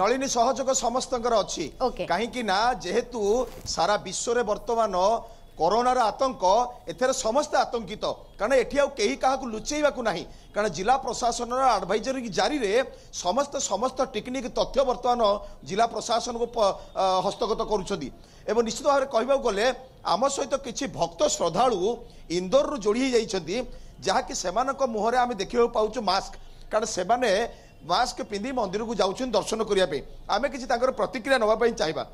নলিনী সহযোগ সমস্তଙ୍କର ଅଛି କାହିଁକି ନା ଯେହେତୁ ସାରା ବିଶ୍ୱରେ ବର୍ତ୍ତମାନ କରୋନାର ଆତଙ୍କ ଏଥିରେ ସମସ୍ତେ ଆତଙ୍କିତ କାରଣ ଏଠି ଆଉ କେହି କାହାକୁ ଲୁଚେଇବାକୁ ନାହିଁ କାରଣ ଜିଲ୍ଲା ପ୍ରଶାସନର ଆଡ଼ଭାଇଜରୀ ଜାରିରେ ସମସ୍ତ ସମସ୍ତ ଟେକ୍ନିକ୍ ତଥ୍ୟ ବର୍ତ୍ତମାନ ଜିଲ୍ଲା ପ୍ରଶାସନକୁ ହସ୍ତଗତ କରୁଛନ୍ତି ଏବଂ ନିଶ୍ଚିତ ଭାବରେ କହିବାକୁ ଗଲେ ଆମ ସହିତ କିଛି ଭକ୍ତ ଶ୍ରଦ୍ଧାଳୁ ଇନ୍ଦୋରରୁ ଯୋଡ଼ି ହେଇଯାଇଛନ୍ତି ଯାହାକି ସେମାନଙ୍କ ମୁହଁରେ ଆମେ ଦେଖିବାକୁ ପାଉଛୁ ମାସ୍କ କାରଣ ସେମାନେ मास्क पिंधि मंदिर को ଦର୍ଶନ दर्शन करने आम କିଛି प्रतिक्रिया नाप ନେବା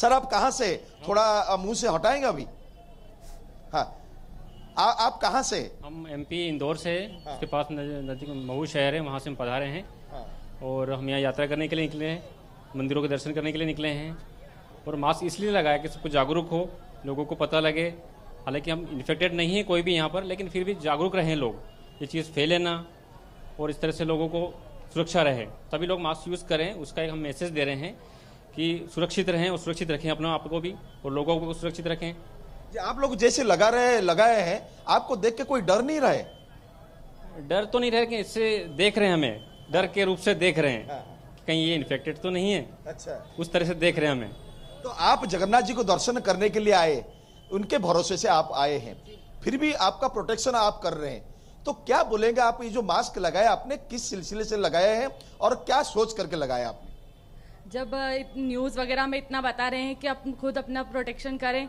सर आप कहाँ से थोड़ा मुँह से हटाएंगे अभी हाँ आप कहाँ से हम एमपी इंदौर से हाँ। उसके पास नजदीक मऊ शहर है वहाँ से हम पधारे हैं हाँ। और हम यहाँ यात्रा करने के लिए निकले हैं मंदिरों के दर्शन करने के लिए निकले हैं और मास्क इसलिए लगाया कि सबको जागरूक हो लोगों को पता लगे हालांकि हम इन्फेक्टेड नहीं है कोई भी यहाँ पर लेकिन फिर भी जागरूक रहें लोग ये चीज़ फैले ना और इस तरह से लोगों को सुरक्षा रहे तभी लोग मास्क यूज़ करें उसका एक हम मैसेज दे रहे हैं कि सुरक्षित रहें और सुरक्षित रखें अपने आप को भी और लोगों को सुरक्षित रखें आप लोग जैसे लगा रहे लगाए हैं आपको देख के कोई डर नहीं रहे डर तो नहीं रहे कि इससे देख रहे हैं हमें डर के रूप से देख रहे हैं हाँ। कहीं ये इन्फेक्टेड तो नहीं है अच्छा उस तरह से देख रहे हैं हमें तो आप जगन्नाथ जी को दर्शन करने के लिए आए उनके भरोसे से आप आए हैं फिर भी आपका प्रोटेक्शन आप कर रहे हैं तो क्या बोलेंगे आप ये जो मास्क लगाया आपने किस सिलसिले से लगाए हैं और क्या सोच करके लगाया आपने जब न्यूज़ वगैरह में इतना बता रहे हैं कि आप खुद अपना प्रोटेक्शन करें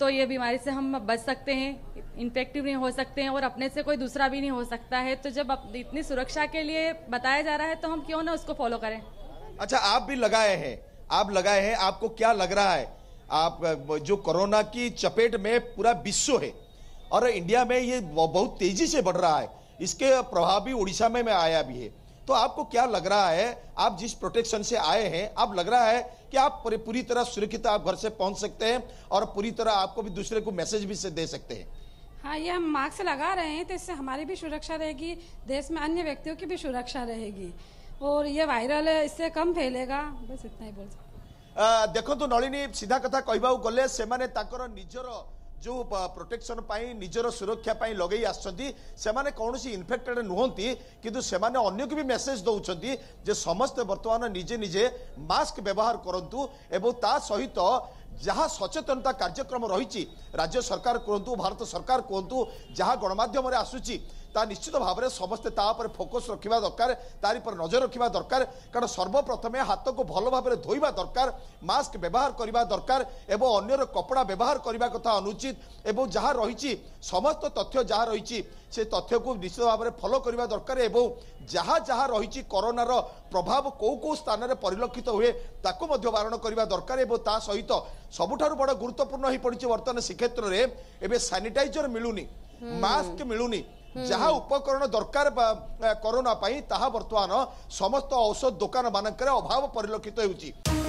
तो ये बीमारी से हम बच सकते हैं इन्फेक्टिव नहीं हो सकते हैं और अपने से कोई दूसरा भी नहीं हो सकता है तो जब इतनी सुरक्षा के लिए बताया जा रहा है तो हम क्यों ना उसको फॉलो करें अच्छा आप भी लगाए हैं आप लगाए हैं आपको क्या लग रहा है आप जो कोरोना की चपेट में पूरा विश्व है और इंडिया में ये बहुत तेजी से बढ़ रहा है इसके प्रभाव भी उड़ीसा में, में आया भी है तो आपको क्या लग रहा है आप जिस प्रोटेक्शन से आए हैं आप लग रहा है कि आप पूरी तरह सुरक्षित आप घर से पहुंच सकते हैं और पूरी तरह आपको भी दूसरे को मैसेज भी से दे सकते हैं हाँ ये हम मास्क लगा रहे हैं तो इससे हमारी भी सुरक्षा रहेगी देश में अन्य व्यक्तियों की भी सुरक्षा रहेगी और ये वायरल है इससे कम फैलेगा बस इतना ही बोल सकते देखो तो नलिनी सीधा कथा कह गले से निजर ଯେଉଁ ପ୍ରୋଟେକ୍ସନ୍ ପାଇଁ ନିଜର ସୁରକ୍ଷା ପାଇଁ ଲଗେଇ ଆସୁଛନ୍ତି ସେମାନେ କୌଣସି ଇନଫେକ୍ଟେଡ୍ ନୁହନ୍ତି କିନ୍ତୁ ସେମାନେ ଅନ୍ୟକୁ ବି ମେସେଜ ଦେଉଛନ୍ତି ଯେ ସମସ୍ତେ ବର୍ତ୍ତମାନ ନିଜେ ନିଜେ ମାସ୍କ ବ୍ୟବହାର କରନ୍ତୁ ଏବଂ ତା ସହିତ ଯାହା ସଚେତନତା କାର୍ଯ୍ୟକ୍ରମ ରହିଛି ରାଜ୍ୟ ସରକାର କୁହନ୍ତୁ ଭାରତ ସରକାର କୁହନ୍ତୁ ଯାହା ଗଣମାଧ୍ୟମରେ ଆସୁଛି ତାହା ନିଶ୍ଚିତ ଭାବରେ ସମସ୍ତେ ତା ଉପରେ ଫୋକସ୍ ରଖିବା ଦରକାର ତାର ଉପରେ ନଜର ରଖିବା ଦରକାର କାରଣ ସର୍ବପ୍ରଥମେ ହାତକୁ ଭଲ ଭାବରେ ଧୋଇବା ଦରକାର ମାସ୍କ ବ୍ୟବହାର କରିବା ଦରକାର ଏବଂ ଅନ୍ୟର କପଡ଼ା ବ୍ୟବହାର କରିବା କଥା ଅନୁଚିତ ଏବଂ ଯାହା ରହିଛି ସମସ୍ତ ତଥ୍ୟ ଯାହା ରହିଛି ସେ ତଥ୍ୟକୁ ନିଶ୍ଚିତ ଭାବରେ ଫଲୋ କରିବା ଦରକାର ଏବଂ ଯାହା ଯାହା ରହିଛି କରୋନାର ପ୍ରଭାବ କେଉଁ କେଉଁ ସ୍ଥାନରେ ପରିଲକ୍ଷିତ ହୁଏ ତାକୁ ମଧ୍ୟ ବାରଣ କରିବା ଦରକାର ଏବଂ ତା ସହିତ ସବୁଠାରୁ ବଡ଼ ଗୁରୁତ୍ୱପୂର୍ଣ୍ଣ ହୋଇପଡ଼ିଛି ବର୍ତ୍ତମାନ ଶ୍ରୀକ୍ଷେତ୍ରରେ ଏବେ ସାନିଟାଇଜର ମିଳୁନି ମାସ୍କ ମିଳୁନି ଯାହା ଉପକରଣ ଦରକାର କରୋନା ପାଇଁ ତାହା ବର୍ତ୍ତମାନ ସମସ୍ତ ଔଷଧ ଦୋକାନ ମାନଙ୍କରେ ଅଭାବ ପରିଲକ୍ଷିତ ହେଉଛି